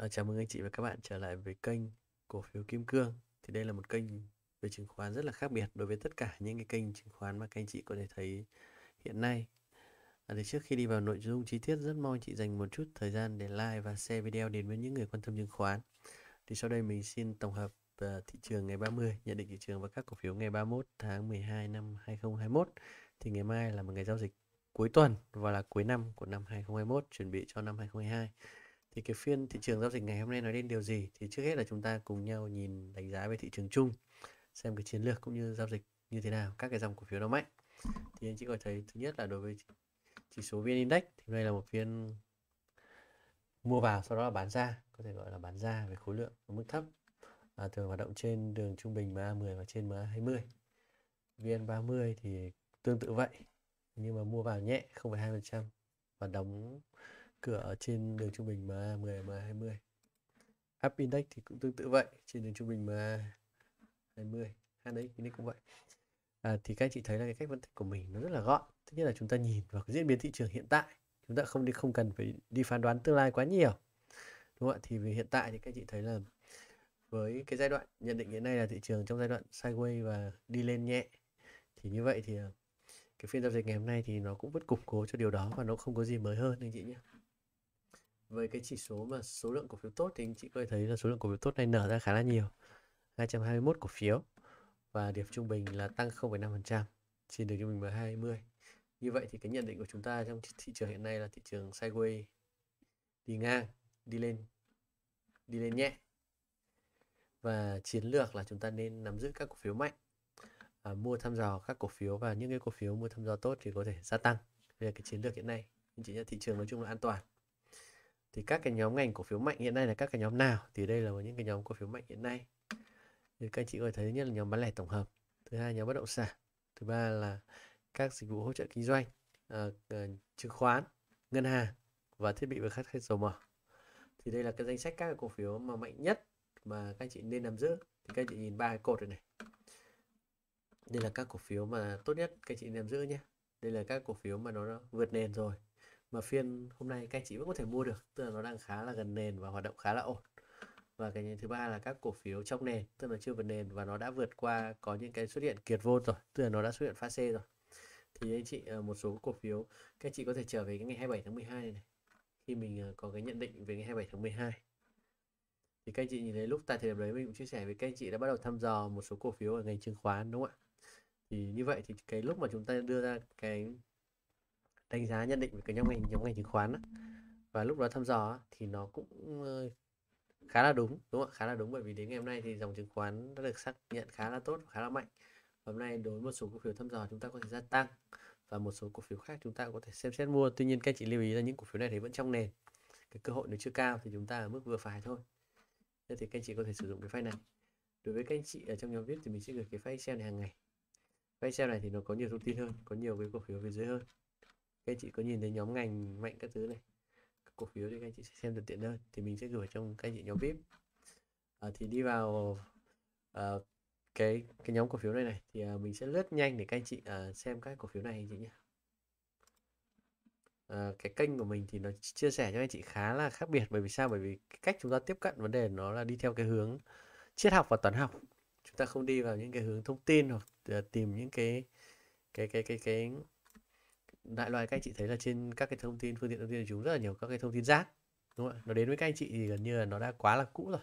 À, chào mừng anh chị và các bạn trở lại với kênh cổ phiếu Kim Cương. Thì đây là một kênh về chứng khoán rất là khác biệt đối với tất cả những cái kênh chứng khoán mà các anh chị có thể thấy hiện nay. À, thì trước khi đi vào nội dung chi tiết rất mong anh chị dành một chút thời gian để like và share video đến với những người quan tâm chứng khoán. Thì sau đây mình xin tổng hợp uh, thị trường ngày 30, nhận định thị trường và các cổ phiếu ngày 31 tháng 12 năm 2021. Thì ngày mai là một ngày giao dịch cuối tuần và là cuối năm của năm 2021 chuẩn bị cho năm 2022 thì cái phiên thị trường giao dịch ngày hôm nay nói đến điều gì thì trước hết là chúng ta cùng nhau nhìn đánh giá về thị trường chung xem cái chiến lược cũng như giao dịch như thế nào các cái dòng cổ phiếu nó mạnh thì anh chị có thấy thứ nhất là đối với chỉ số vn index thì đây là một phiên mua vào sau đó là bán ra có thể gọi là bán ra về khối lượng ở mức thấp à, thường hoạt động trên đường trung bình MA10 và trên MA20 VN30 thì tương tự vậy nhưng mà mua vào nhẹ 0,2% và đóng cửa trên đường trung bình MA 10 MA 20 up index thì cũng tương tự vậy trên đường trung bình MA 20 HNX index cũng vậy à, thì các anh chị thấy là cái cách phân tích của mình nó rất là gọn thứ nhất là chúng ta nhìn vào cái diễn biến thị trường hiện tại chúng ta không đi không cần phải đi phán đoán tương lai quá nhiều đúng không ạ thì vì hiện tại thì các chị thấy là với cái giai đoạn nhận định hiện nay là thị trường trong giai đoạn sideways và đi lên nhẹ thì như vậy thì à, cái phiên giao dịch ngày hôm nay thì nó cũng vẫn củng cố cho điều đó và nó không có gì mới hơn anh chị nhé với cái chỉ số mà số lượng cổ phiếu tốt thì anh chị có thể thấy là số lượng cổ phiếu tốt này nở ra khá là nhiều 221 cổ phiếu và điểm trung bình là tăng 0,5% trên đường trung bình là 20 như vậy thì cái nhận định của chúng ta trong thị trường hiện nay là thị trường sideways đi ngang đi lên đi lên nhẹ và chiến lược là chúng ta nên nắm giữ các cổ phiếu mạnh à, mua thăm dò các cổ phiếu và những cái cổ phiếu mua thăm dò tốt thì có thể gia tăng về cái chiến lược hiện nay nhưng chỉ là thị trường nói chung là an toàn thì các cái nhóm ngành cổ phiếu mạnh hiện nay là các cái nhóm nào thì đây là những cái nhóm cổ phiếu mạnh hiện nay thì các anh chị có thể thấy thứ nhất là nhóm bán lẻ tổng hợp thứ hai nhóm bất động sản thứ ba là các dịch vụ hỗ trợ kinh doanh à, à, chứng khoán ngân hàng và thiết bị và khách dầu mỏ thì đây là cái danh sách các cổ phiếu mà mạnh nhất mà các anh chị nên nắm giữ thì các anh chị nhìn ba cái cột này này đây là các cổ phiếu mà tốt nhất các anh chị nắm giữ nhé đây là các cổ phiếu mà nó vượt nền rồi mà phiên hôm nay các anh chị vẫn có thể mua được tức là nó đang khá là gần nền và hoạt động khá là ổn và cái thứ ba là các cổ phiếu trong nền tức là chưa vượt nền và nó đã vượt qua có những cái xuất hiện kiệt vô rồi tức là nó đã xuất hiện phá C rồi thì anh chị ờ, một số cổ phiếu các anh chị có thể trở về cái ngày 27 tháng 12 này, này khi mình ờ, có cái nhận định về ngày 27 tháng 12 thì các anh chị nhìn thấy lúc tại thời điểm đấy mình cũng chia sẻ với các anh chị đã bắt đầu thăm dò một số cổ phiếu ở ngành chứng khoán đúng không ạ thì như vậy thì cái lúc mà chúng ta đưa ra cái đánh giá nhận định về cái nhóm ngành nhóm ngành chứng khoán đó. và lúc đó thăm dò thì nó cũng ờ, khá là đúng đúng không ạ khá là đúng bởi vì đến ngày hôm nay thì dòng chứng khoán đã được xác nhận khá là tốt khá là mạnh và hôm nay đối với một số cổ phiếu thăm dò chúng ta có thể gia tăng và một số cổ phiếu khác chúng ta có thể xem xét mua tuy nhiên các anh chị lưu ý là những cổ phiếu này thì vẫn trong nền cái cơ hội nó chưa cao thì chúng ta ở mức vừa phải thôi nên thì các anh chị có thể sử dụng cái file này đối với các anh chị ở trong nhóm vip thì mình sẽ gửi cái file excel này hàng ngày file excel này thì nó có nhiều thông tin hơn có nhiều cái cổ phiếu về dưới hơn các anh chị có nhìn thấy nhóm ngành mạnh các thứ này các cổ phiếu thì các anh chị sẽ xem được tiện hơn thì mình sẽ gửi trong các anh chị nhóm vip à, thì đi vào à, cái cái nhóm cổ phiếu này này thì à, mình sẽ lướt nhanh để các anh chị à, xem các cổ phiếu này anh chị nhé à, cái kênh của mình thì nó chia sẻ cho anh chị khá là khác biệt bởi vì sao bởi vì cái cách chúng ta tiếp cận vấn đề nó là đi theo cái hướng triết học và toán học chúng ta không đi vào những cái hướng thông tin hoặc tìm những cái cái cái cái cái, cái đại loại các anh chị thấy là trên các cái thông tin phương tiện thông tin của chúng rất là nhiều các cái thông tin rác đúng không ạ nó đến với các anh chị thì gần như là nó đã quá là cũ rồi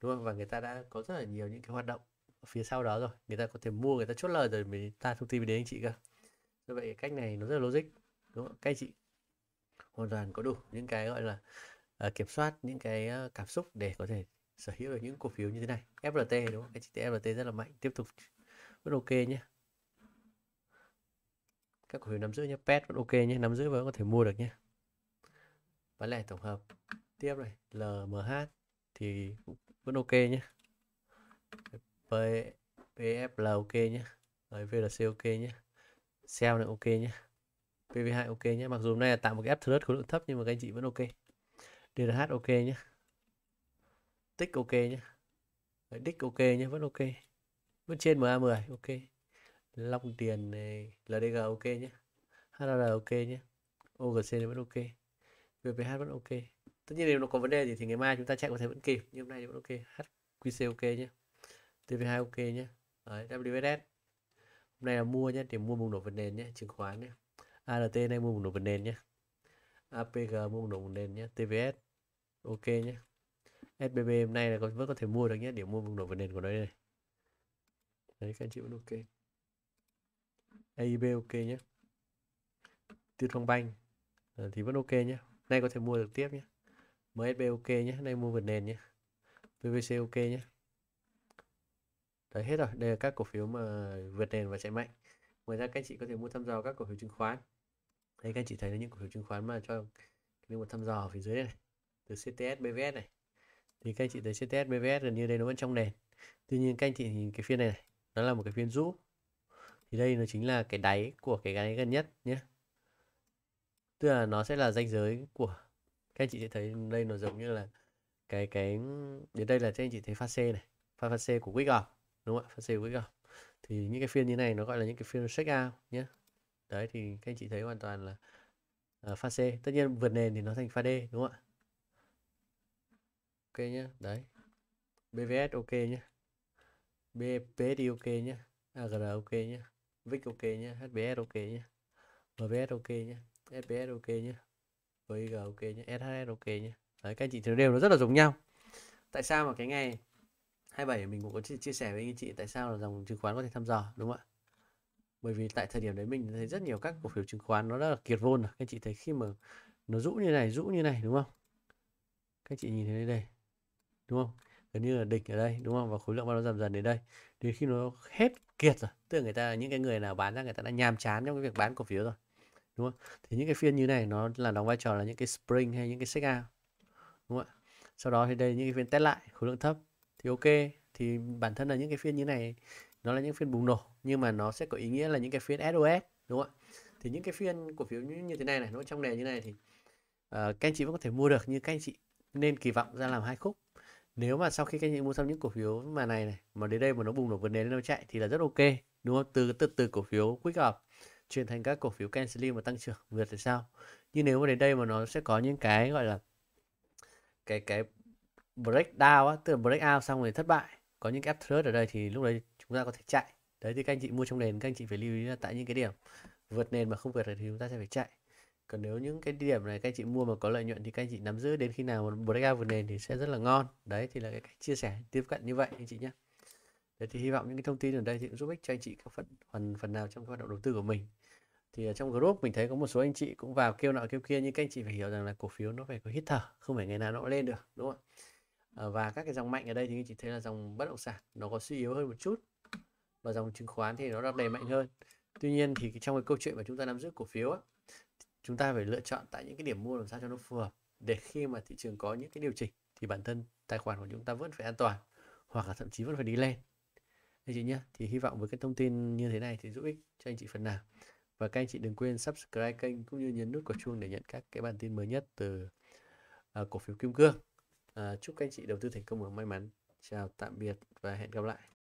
đúng không và người ta đã có rất là nhiều những cái hoạt động phía sau đó rồi người ta có thể mua người ta chốt lời rồi mình ta thông tin về đến anh chị cơ do vậy cách này nó rất là logic đúng không các anh chị hoàn toàn có đủ những cái gọi là uh, kiểm soát những cái uh, cảm xúc để có thể sở hữu được những cổ phiếu như thế này FLT đúng không các chị FLT rất là mạnh tiếp tục vẫn ok nhé các cổ phiếu nắm giữ nhé pet vẫn ok nhé nắm giữ vẫn có thể mua được nhé bán lẻ tổng hợp tiếp này LMH thì vẫn ok nhé P, PFL e ok nhé Đấy, VLC ok nhé Sell này ok nhé PV2 ok nhé mặc dù hôm nay là tạo một cái ép thớt khối lượng thấp nhưng mà các anh chị vẫn ok DRH ok nhé tích ok nhé Đấy, đích ok nhé vẫn ok vẫn trên MA10 ok Long tiền này ldg ok nhé hrr ok nhé ogc này vẫn ok vph vẫn ok tất nhiên nếu nó có vấn đề gì thì ngày mai chúng ta chạy có thể vẫn kịp nhưng hôm nay thì vẫn ok hqc ok nhé tv2 ok nhé Đấy, wss hôm nay là mua nhé thì mua bùng nổ vượt nền nhé chứng khoán nhé art này mua bùng nổ vượt nền nhé apg mua bùng nổ vượt nền nhé tvs ok nhé SBB hôm nay là vẫn có thể mua được nhé điểm mua vùng nổ vượt nền của nó đây này. Đấy các anh chị vẫn ok AIB ok nhé Tiêu phong Banh à, thì vẫn ok nhé nay có thể mua được tiếp nhé MSB ok nhé nay mua vượt nền nhé PVC ok nhé đấy hết rồi đây là các cổ phiếu mà vượt nền và chạy mạnh ngoài ra các anh chị có thể mua thăm dò các cổ phiếu chứng khoán đây các anh chị thấy là những cổ phiếu chứng khoán mà cho cái một thăm dò ở phía dưới này từ CTS BVS này thì các anh chị thấy CTS BVS gần như đây nó vẫn trong nền tuy nhiên các anh chị nhìn cái phiên này, này nó là một cái phiên rũ thì đây nó chính là cái đáy của cái đáy gần nhất nhé tức là nó sẽ là ranh giới của các anh chị sẽ thấy đây nó giống như là cái cái đến đây là các anh chị thấy pha C này pha pha C của quick off đúng không ạ pha C của quick off thì những cái phiên như này nó gọi là những cái phiên check out nhé đấy thì các anh chị thấy hoàn toàn là uh, pha C tất nhiên vượt nền thì nó thành pha D đúng không ạ ok nhé đấy BVS ok nhé BPS ok nhé AGR ok nhé Vic ok nhé, HBS ok nhá, MBS ok nhá, FPS ok nhá, VG ok nhá, SHS ok nhá. Đấy, các anh chị thấy đều nó rất là giống nhau. Tại sao mà cái ngày 27 mình cũng có chia, chia sẻ với anh chị tại sao là dòng chứng khoán có thể thăm dò đúng không ạ? Bởi vì tại thời điểm đấy mình thấy rất nhiều các cổ phiếu chứng khoán nó đã là kiệt vôn à. Các anh chị thấy khi mà nó rũ như này, rũ như này đúng không? Các anh chị nhìn thấy đây, đúng không? Gần như là địch ở đây đúng không? Và khối lượng bao nó giảm dần đến đây. Đến khi nó hết kiệt rồi tức là người ta những cái người nào bán ra người ta đã nhàm chán trong cái việc bán cổ phiếu rồi đúng không thì những cái phiên như này nó là đóng vai trò là những cái spring hay những cái check out đúng không ạ sau đó thì đây những cái phiên test lại khối lượng thấp thì ok thì bản thân là những cái phiên như này nó là những phiên bùng nổ nhưng mà nó sẽ có ý nghĩa là những cái phiên SOS đúng không ạ thì những cái phiên cổ phiếu như, như thế này này nó trong đề như này thì uh, các anh chị vẫn có thể mua được như các anh chị nên kỳ vọng ra làm hai khúc nếu mà sau khi các anh chị mua xong những cổ phiếu mà này này mà đến đây mà nó bùng nổ vấn đề nó chạy thì là rất ok đúng không từ từ từ cổ phiếu quick up chuyển thành các cổ phiếu can slim và tăng trưởng vượt thì sao nhưng nếu mà đến đây mà nó sẽ có những cái gọi là cái cái break down á từ break out xong rồi thất bại có những cái uptrend ở đây thì lúc đấy chúng ta có thể chạy đấy thì các anh chị mua trong nền các anh chị phải lưu ý là tại những cái điểm vượt nền mà không vượt được thì chúng ta sẽ phải chạy còn nếu những cái điểm này các chị mua mà có lợi nhuận thì các chị nắm giữ đến khi nào một breakout vượt nền thì sẽ rất là ngon đấy thì là cái cách chia sẻ tiếp cận như vậy anh chị nhé đấy thì hy vọng những cái thông tin ở đây thì cũng giúp ích cho anh chị các phần phần phần nào trong các hoạt động đầu tư của mình thì ở trong group mình thấy có một số anh chị cũng vào kêu nọ kêu kia nhưng các anh chị phải hiểu rằng là cổ phiếu nó phải có hít thở không phải ngày nào nó lên được đúng không ạ ờ, và các cái dòng mạnh ở đây thì anh chị thấy là dòng bất động sản nó có suy yếu hơn một chút và dòng chứng khoán thì nó đang đầy mạnh hơn tuy nhiên thì trong cái câu chuyện mà chúng ta nắm giữ cổ phiếu á, chúng ta phải lựa chọn tại những cái điểm mua làm sao cho nó phù hợp để khi mà thị trường có những cái điều chỉnh thì bản thân tài khoản của chúng ta vẫn phải an toàn hoặc là thậm chí vẫn phải đi lên anh chị nhé thì hy vọng với cái thông tin như thế này thì giúp ích cho anh chị phần nào và các anh chị đừng quên subscribe kênh cũng như nhấn nút quả chuông để nhận các cái bản tin mới nhất từ uh, cổ phiếu kim cương uh, chúc các anh chị đầu tư thành công và may mắn chào tạm biệt và hẹn gặp lại